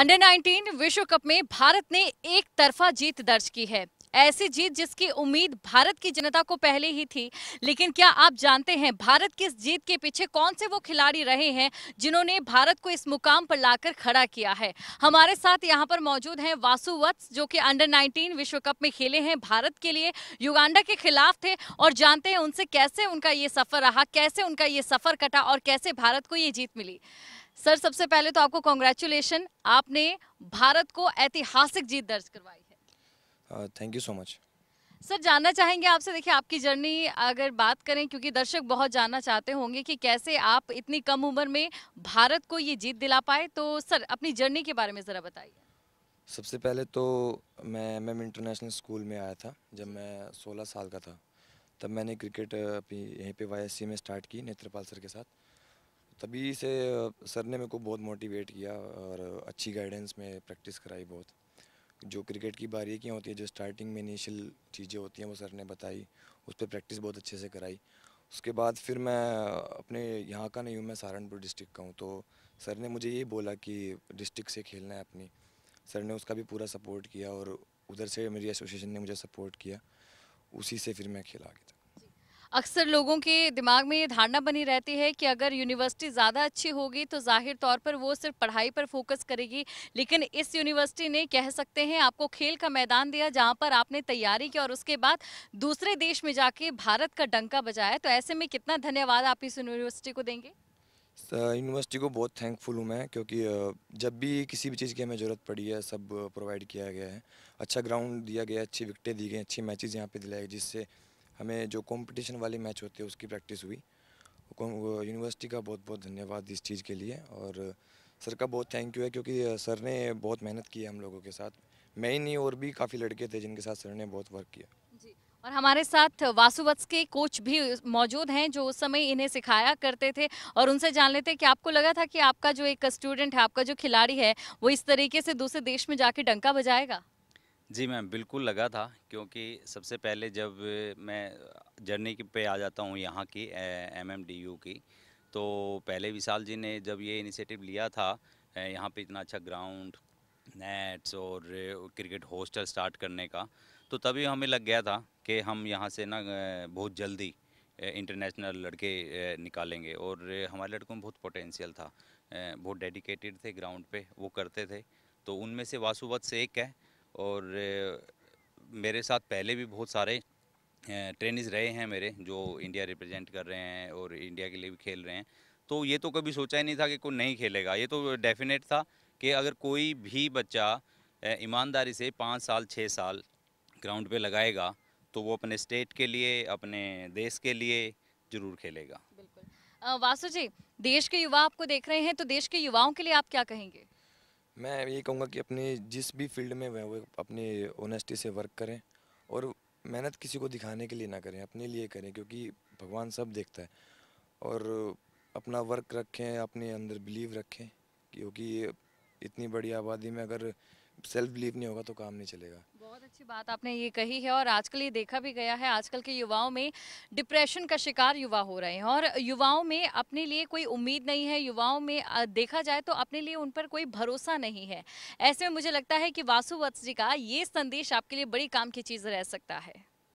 under 19 विश्व cup में भारत ने एक तरफा जीत दर्ज की है ऐसी जीत जिसकी उम्मीद भारत की जनता को पहले ही थी लेकिन क्या आप जानते हैं भारत की इस जीत के पीछे कौन से वो खिलाड़ी रहे हैं जिन्होंने भारत को इस मुकाम पर लाकर खड़ा किया है हमारे साथ यहाँ पर मौजूद हैं वासु वत्स जो कि अंडर 19 विश्व कप में खेले हैं भारत के लिए युगांडा के खिलाफ थे और जानते हैं उनसे कैसे उनका ये सफ़र रहा कैसे उनका ये सफ़र कटा और कैसे भारत को ये जीत मिली सर सबसे पहले तो आपको कॉन्ग्रेचुलेशन आपने भारत को ऐतिहासिक जीत दर्ज करवाई है thank you so much sir जानना चाहेंगे आपसे देखिए आपकी जर्नी अगर बात करें क्योंकि दर्शक बहुत जानना चाहते होंगे कि कैसे आप इतनी कम उम्र में भारत को ये जीत दिला पाए तो सर अपनी जर्नी के बारे में ज़रा बताइए सबसे पहले तो मैं एम इंटरनेशनल स्कूल में आया था जब मैं 16 साल का था तब मैंने क्रिकेट अपनी यहीं पे वाईएससी में स्टार्ट की नेत्रपाल सर के साथ तभी से सर ने मेरे को बहुत मोटिवेट किया और अच्छी गाइडेंस में प्रैक्टिस कराई बहुत जो क्रिकेट की बारीकियाँ होती है जो स्टार्टिंग में इनिशियल चीज़ें होती हैं वो सर ने बताई उस पर प्रैक्टिस बहुत अच्छे से कराई उसके बाद फिर मैं अपने यहाँ का नहीं हूँ मैं सहारनपुर डिस्ट्रिक्ट का हूँ तो सर ने मुझे ये बोला कि डिस्ट्रिक्ट से खेलना है अपनी सर ने उसका भी पूरा सपोर्ट किया और उधर से मेरी एसोसिएशन ने मुझे सपोर्ट किया उसी से फिर मैं खेला आगे तक अक्सर लोगों के दिमाग में ये धारणा बनी रहती है कि अगर यूनिवर्सिटी ज़्यादा अच्छी होगी तो जाहिर तौर पर वो सिर्फ पढ़ाई पर फोकस करेगी लेकिन इस यूनिवर्सिटी ने कह सकते हैं आपको खेल का मैदान दिया जहाँ पर आपने तैयारी की और उसके बाद दूसरे देश में जाके भारत का डंका बजाया तो ऐसे में कितना धन्यवाद आप इस यूनिवर्सिटी को देंगे यूनिवर्सिटी को बहुत थैंकफुल हूँ मैं क्योंकि जब भी किसी भी चीज़ की हमें ज़रूरत पड़ी है सब प्रोवाइड किया गया है अच्छा ग्राउंड दिया गया अच्छी विकटें दी गई अच्छी मैचेज यहाँ पे दिलाए जिससे हमें जो कंपटीशन वाले मैच होते हैं उसकी प्रैक्टिस हुई यूनिवर्सिटी का बहुत बहुत धन्यवाद इस चीज़ के लिए और सर का बहुत थैंक यू है क्योंकि सर ने बहुत मेहनत की है हम लोगों के साथ मैं ही नहीं और भी काफ़ी लड़के थे जिनके साथ सर ने बहुत वर्क किया जी और हमारे साथ वासुवत्स के कोच भी मौजूद हैं जो उस समय इन्हें सिखाया करते थे और उनसे जान लेते कि आपको लगा था कि आपका जो एक स्टूडेंट है आपका जो खिलाड़ी है वो इस तरीके से दूसरे देश में जाके डंका बजाएगा जी मैम बिल्कुल लगा था क्योंकि सबसे पहले जब मैं जर्नी पे आ जाता हूँ यहाँ की एम की तो पहले विशाल जी ने जब ये इनिशिएटिव लिया था यहाँ पे इतना अच्छा ग्राउंड नेट्स और क्रिकेट हॉस्टल स्टार्ट करने का तो तभी हमें लग गया था कि हम यहाँ से ना बहुत जल्दी इंटरनेशनल लड़के निकालेंगे और हमारे लड़कों में बहुत पोटेंशियल था बहुत डेडिकेटेड थे ग्राउंड पे वो करते थे तो उनमें से वासुवत से एक है और मेरे साथ पहले भी बहुत सारे ट्रेनिज रहे हैं मेरे जो इंडिया रिप्रेजेंट कर रहे हैं और इंडिया के लिए भी खेल रहे हैं तो ये तो कभी सोचा ही नहीं था कि कोई नहीं खेलेगा ये तो डेफिनेट था कि अगर कोई भी बच्चा ईमानदारी से पाँच साल छः साल ग्राउंड पे लगाएगा तो वो अपने स्टेट के लिए अपने देश के लिए ज़रूर खेलेगा बिल्कुल वासु जी देश के युवा आपको देख रहे हैं तो देश के युवाओं के लिए आप क्या कहेंगे मैं ये कहूँगा कि अपने जिस भी फील्ड में वह वो अपनी ओनेस्टी से वर्क करें और मेहनत किसी को दिखाने के लिए ना करें अपने लिए करें क्योंकि भगवान सब देखता है और अपना वर्क रखें अपने अंदर बिलीव रखें क्योंकि इतनी बड़ी आबादी में अगर सेल्फ बिलीव नहीं होगा तो काम नहीं चलेगा बहुत अच्छी बात आपने ये कही है और आजकल ये देखा भी गया है आजकल के युवाओं में डिप्रेशन का शिकार युवा हो रहे हैं और युवाओं में अपने लिए कोई उम्मीद नहीं है युवाओं में देखा जाए तो अपने लिए उन पर कोई भरोसा नहीं है ऐसे में मुझे लगता है कि वासु वत्स जी का ये संदेश आपके लिए बड़ी काम की चीज़ रह सकता है